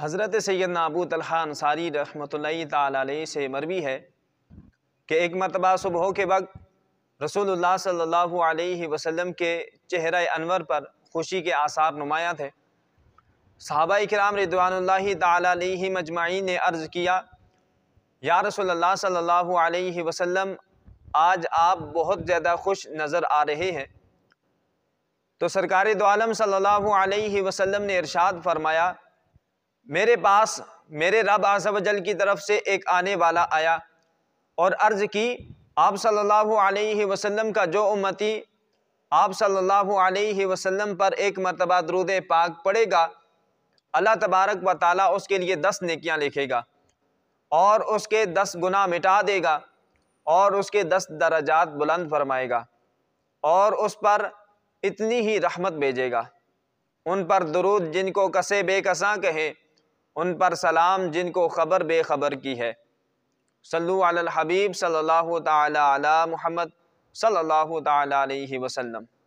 حضرت سیدنا ابو تلحہ انصاری رحمۃ اللہ تعالیٰ علیہ سے مروی ہے کہ ایک مرتبہ صبح کے وقت رسول اللہ صلی اللہ علیہ وسلم کے چہرہ انور پر خوشی کے آثار نمایاں تھے صحابہ کرام ردوان اللہ تعالیٰ علیہ مجمعین نے عرض کیا یا رسول اللہ صلی اللہ علیہ وسلم آج آپ بہت زیادہ خوش نظر آ رہے ہیں تو سرکار دو عالم صلی اللہ علیہ وسلم نے ارشاد فرمایا میرے پاس میرے رب و جل کی طرف سے ایک آنے والا آیا اور عرض کی آپ صلی اللہ علیہ وسلم کا جو امتی آپ صلی اللہ علیہ وسلم پر ایک مرتبہ درود پاک پڑے گا اللہ تبارک و تعالیٰ اس کے لیے دس نیکیاں لکھے گا اور اس کے دس گناہ مٹا دے گا اور اس کے دس درجات بلند فرمائے گا اور اس پر اتنی ہی رحمت بھیجے گا ان پر درود جن کو کسے بے کساں کہیں ان پر سلام جن کو خبر بے خبر کی ہے صلو علی الحبیب صلی اللہ تعالی علی محمد صلی اللہ تعالی علیہ وسلم